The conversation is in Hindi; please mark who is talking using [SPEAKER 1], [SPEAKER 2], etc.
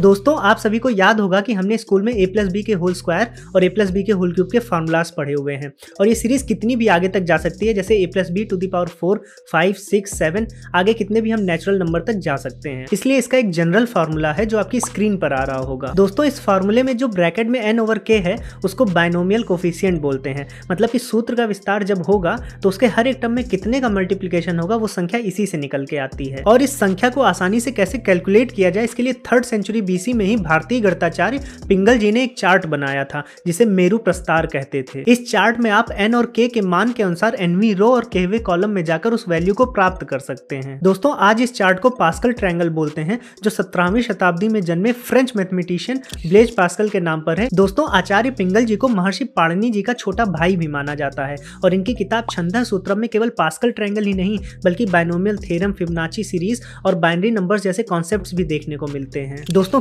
[SPEAKER 1] दोस्तों आप सभी को याद होगा कि हमने स्कूल में ए प्लस बी के होल स्क्वायर और ए प्लस बी के होल क्यूब के फार्मूलाज पढ़े हुए हैं और ये सीरीज कितनी भी आगे तक जा सकती है जैसे A plus B to the power four five six seven आगे कितने भी हम नेचुरल नंबर तक जा सकते हैं इसलिए इसका एक जनरल फार्मूला है जो आपकी स्क्रीन पर आ रहा होगा दोस्तों इस फार्मूले में जो ब्रैकेट में एन ओवर के है उसको बाइनोमियल कोफिशियंट बोलते हैं मतलब कि सूत्र का विस्तार जब होगा तो उसके हर एक टर्म में कितने का मल्टीप्लीकेशन होगा वो संख्या इसी से निकल के आती है और इस संख्या को आसानी से कैसे कैलकुलेट किया जाए इसके लिए थर्ड सेंचुरी बीसी में ही भारतीय गणताचार्य पिंगल जी ने एक चार्ट बनाया था जिसे मेरू प्रस्तार कहते थे इस चार्ट में आप एन और के के मान के अनुसार एनवी रो और केवे कॉलम में जाकर उस वैल्यू को प्राप्त कर सकते हैं दोस्तों आज इस चार्ट को पास्कल ट्रायंगल बोलते हैं जो सत्रहवीं शताब्दी में जन्मे फ्रेंच मैथमेटिशियन ब्लेज पास्कल के नाम पर है दोस्तों आचार्य पिंगल जी को महर्षि पाणनी जी का छोटा भाई भी माना जाता है और इनकी किताब छंदा सूत्र में केवल पास्कल ट्रायंगल ही नहीं बल्कि बाइनोमियल थेरम फिबनाची सीरीज और बाइनरी नंबर्स जैसे कॉन्सेप्ट्स भी देखने को मिलते हैं दोस्तों